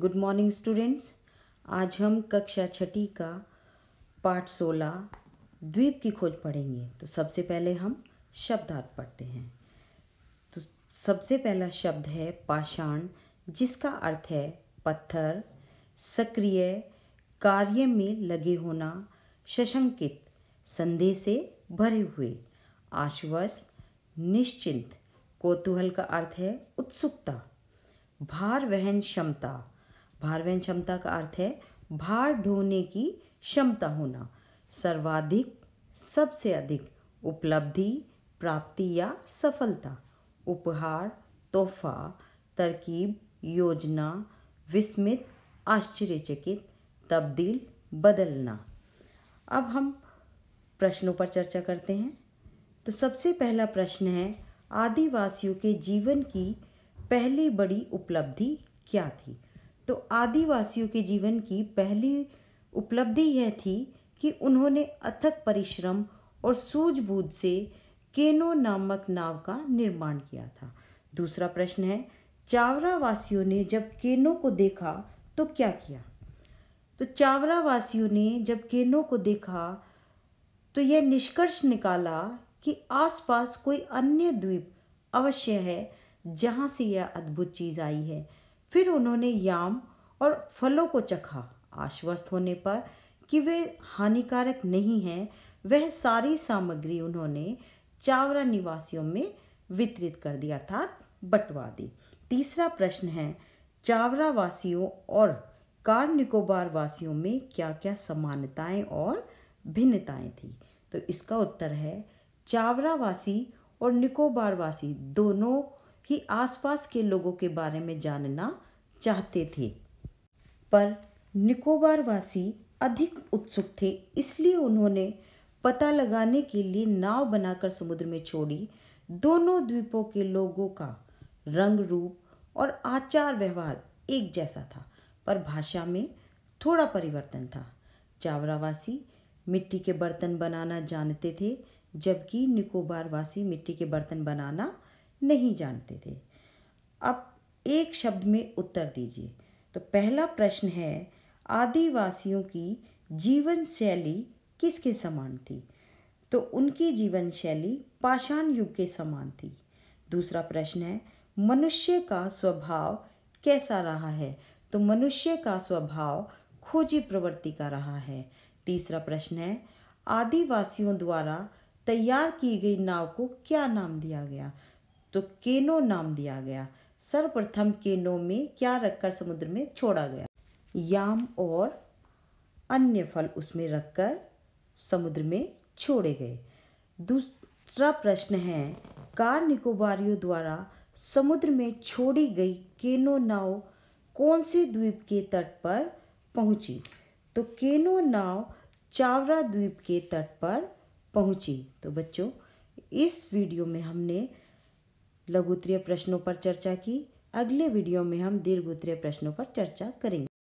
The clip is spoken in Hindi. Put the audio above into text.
गुड मॉर्निंग स्टूडेंट्स आज हम कक्षा छठी का पाठ सोलह द्वीप की खोज पढ़ेंगे तो सबसे पहले हम शब्दार्थ पढ़ते हैं तो सबसे पहला शब्द है पाषाण जिसका अर्थ है पत्थर सक्रिय कार्य में लगे होना शशंकित संदेह से भरे हुए आश्वस्त निश्चिंत कौतूहल का अर्थ है उत्सुकता भार वहन क्षमता वहन क्षमता का अर्थ है भार ढोने की क्षमता होना सर्वाधिक सबसे अधिक उपलब्धि प्राप्ति या सफलता उपहार तोहफा तरकीब योजना विस्मित आश्चर्यचकित तब्दील बदलना अब हम प्रश्नों पर चर्चा करते हैं तो सबसे पहला प्रश्न है आदिवासियों के जीवन की पहली बड़ी उपलब्धि क्या थी तो आदिवासियों के जीवन की पहली उपलब्धि यह थी कि उन्होंने अथक परिश्रम और सूझबूझ से केनो नामक नाव का निर्माण किया था दूसरा प्रश्न है चावरा वासियों ने जब केनो को देखा तो क्या किया तो चावरा वासियों ने जब केनो को देखा तो यह निष्कर्ष निकाला कि आसपास कोई अन्य द्वीप अवश्य है जहाँ से यह अद्भुत चीज़ आई है फिर उन्होंने याम और फलों को चखा आश्वस्त होने पर कि वे हानिकारक नहीं हैं वह सारी सामग्री उन्होंने चावरा निवासियों में वितरित कर दी अर्थात बंटवा दी तीसरा प्रश्न है चावरा वासियों और कार निकोबार वासियों में क्या क्या समानताएं और भिन्नताएं थी तो इसका उत्तर है चावरा वासी और निकोबार वासी दोनों भी आसपास के लोगों के बारे में जानना चाहते थे पर निकोबार वासी अधिक उत्सुक थे इसलिए उन्होंने पता लगाने के लिए नाव बनाकर समुद्र में छोड़ी दोनों द्वीपों के लोगों का रंग रूप और आचार व्यवहार एक जैसा था पर भाषा में थोड़ा परिवर्तन था चावरावासी मिट्टी के बर्तन बनाना जानते थे जबकि निकोबारवासी मिट्टी के बर्तन बनाना नहीं जानते थे अब एक शब्द में उत्तर दीजिए तो पहला प्रश्न है आदिवासियों की जीवन शैली किसके समान थी तो उनकी जीवन शैली पाषाण युग के समान थी दूसरा प्रश्न है मनुष्य का स्वभाव कैसा रहा है तो मनुष्य का स्वभाव खोजी प्रवृत्ति का रहा है तीसरा प्रश्न है आदिवासियों द्वारा तैयार की गई नाव को क्या नाम दिया गया तो केनो नाम दिया गया सर्वप्रथम केनो में क्या रखकर समुद्र में छोड़ा गया याम और अन्य फल उसमें रखकर समुद्र में छोड़े गए दूसरा प्रश्न है कार निकोबारियों द्वारा समुद्र में छोड़ी गई केनो नाव कौन से द्वीप के तट पर पहुंची तो केनो नाव चावरा द्वीप के तट पर पहुंची तो बच्चों इस वीडियो में हमने लघु उत्तरीय प्रश्नों पर चर्चा की अगले वीडियो में हम दीर्घ उत्तरीय प्रश्नों पर चर्चा करेंगे